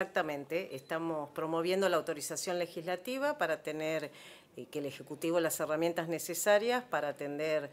Exactamente, estamos promoviendo la autorización legislativa para tener eh, que el Ejecutivo las herramientas necesarias para atender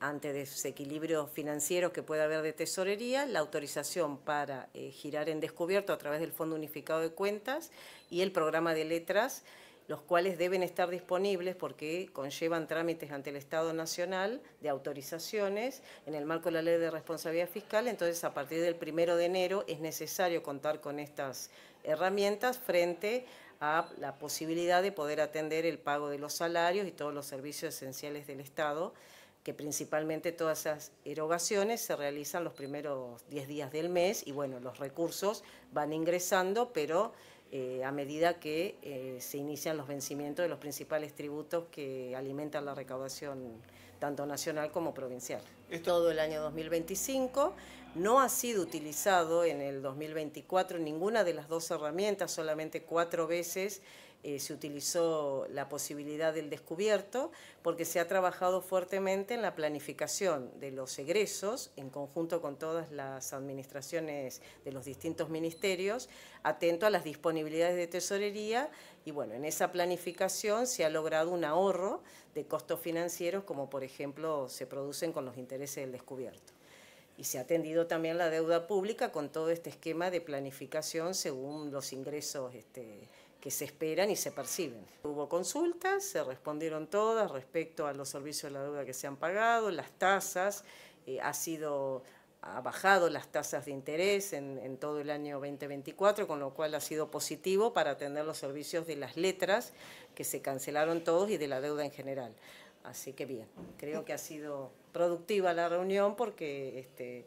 ante desequilibrios financieros que pueda haber de tesorería, la autorización para eh, girar en descubierto a través del Fondo Unificado de Cuentas y el programa de letras los cuales deben estar disponibles porque conllevan trámites ante el Estado Nacional de autorizaciones en el marco de la Ley de Responsabilidad Fiscal. Entonces, a partir del primero de enero es necesario contar con estas herramientas frente a la posibilidad de poder atender el pago de los salarios y todos los servicios esenciales del Estado que principalmente todas esas erogaciones se realizan los primeros 10 días del mes y bueno, los recursos van ingresando, pero eh, a medida que eh, se inician los vencimientos de los principales tributos que alimentan la recaudación tanto nacional como provincial. Es Todo el año 2025 no ha sido utilizado en el 2024 ninguna de las dos herramientas, solamente cuatro veces eh, se utilizó la posibilidad del descubierto, porque se ha trabajado fuertemente en la planificación de los egresos, en conjunto con todas las administraciones de los distintos ministerios, atento a las disponibilidades de tesorería, y bueno, en esa planificación se ha logrado un ahorro de costos financieros, como por ejemplo se producen con los intereses del descubierto y se ha atendido también la deuda pública con todo este esquema de planificación según los ingresos este, se esperan y se perciben. Hubo consultas, se respondieron todas respecto a los servicios de la deuda que se han pagado, las tasas, eh, ha sido ha bajado las tasas de interés en, en, todo el año 2024, con lo cual ha sido positivo para atender los servicios de las letras que se cancelaron todos y de la deuda en general. Así que bien, creo que ha sido productiva la reunión porque este,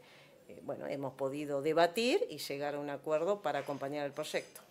eh, bueno, hemos podido debatir y llegar a un acuerdo para acompañar el proyecto.